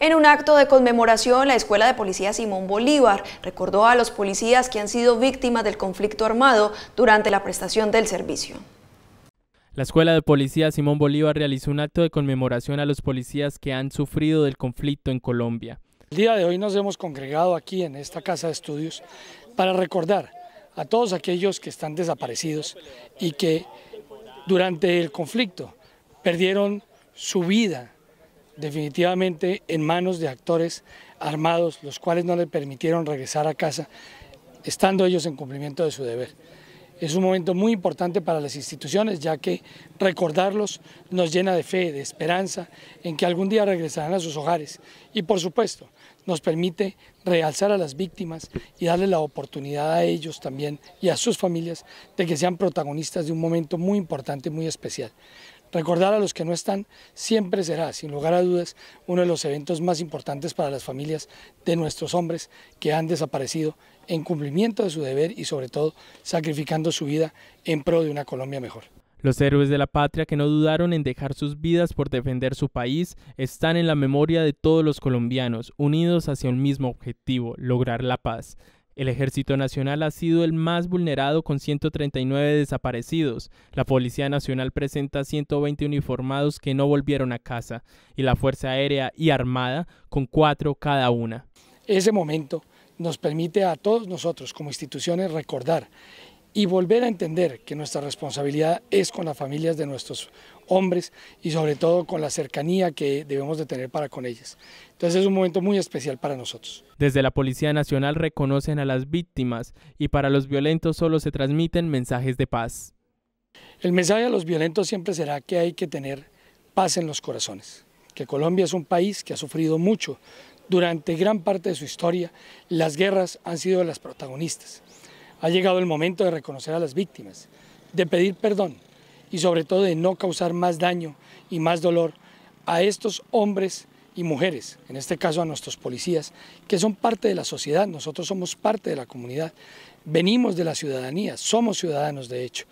En un acto de conmemoración, la Escuela de Policía Simón Bolívar recordó a los policías que han sido víctimas del conflicto armado durante la prestación del servicio. La Escuela de Policía Simón Bolívar realizó un acto de conmemoración a los policías que han sufrido del conflicto en Colombia. El día de hoy nos hemos congregado aquí en esta casa de estudios para recordar a todos aquellos que están desaparecidos y que durante el conflicto perdieron su vida, definitivamente en manos de actores armados, los cuales no le permitieron regresar a casa, estando ellos en cumplimiento de su deber. Es un momento muy importante para las instituciones, ya que recordarlos nos llena de fe, de esperanza, en que algún día regresarán a sus hogares. Y por supuesto, nos permite realzar a las víctimas y darle la oportunidad a ellos también y a sus familias de que sean protagonistas de un momento muy importante, muy especial. Recordar a los que no están siempre será, sin lugar a dudas, uno de los eventos más importantes para las familias de nuestros hombres que han desaparecido en cumplimiento de su deber y sobre todo sacrificando su vida en pro de una Colombia mejor. Los héroes de la patria que no dudaron en dejar sus vidas por defender su país están en la memoria de todos los colombianos, unidos hacia un mismo objetivo, lograr la paz. El Ejército Nacional ha sido el más vulnerado con 139 desaparecidos. La Policía Nacional presenta 120 uniformados que no volvieron a casa y la Fuerza Aérea y Armada con cuatro cada una. Ese momento nos permite a todos nosotros como instituciones recordar y volver a entender que nuestra responsabilidad es con las familias de nuestros hombres y sobre todo con la cercanía que debemos de tener para con ellas. Entonces es un momento muy especial para nosotros. Desde la Policía Nacional reconocen a las víctimas y para los violentos solo se transmiten mensajes de paz. El mensaje a los violentos siempre será que hay que tener paz en los corazones, que Colombia es un país que ha sufrido mucho. Durante gran parte de su historia, las guerras han sido las protagonistas. Ha llegado el momento de reconocer a las víctimas, de pedir perdón y sobre todo de no causar más daño y más dolor a estos hombres y mujeres, en este caso a nuestros policías, que son parte de la sociedad, nosotros somos parte de la comunidad, venimos de la ciudadanía, somos ciudadanos de hecho.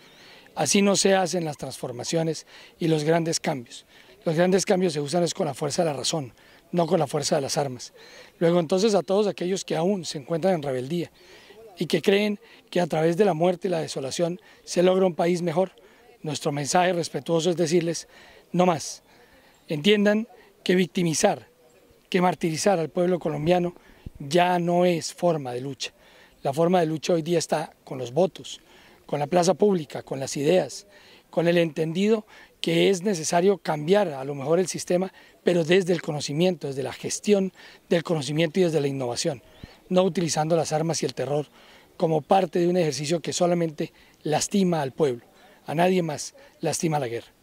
Así no se hacen las transformaciones y los grandes cambios. Los grandes cambios se usan es con la fuerza de la razón, no con la fuerza de las armas. Luego entonces a todos aquellos que aún se encuentran en rebeldía y que creen que a través de la muerte y la desolación se logra un país mejor. Nuestro mensaje respetuoso es decirles, no más. Entiendan que victimizar, que martirizar al pueblo colombiano ya no es forma de lucha. La forma de lucha hoy día está con los votos, con la plaza pública, con las ideas, con el entendido que es necesario cambiar a lo mejor el sistema, pero desde el conocimiento, desde la gestión del conocimiento y desde la innovación no utilizando las armas y el terror como parte de un ejercicio que solamente lastima al pueblo, a nadie más lastima la guerra.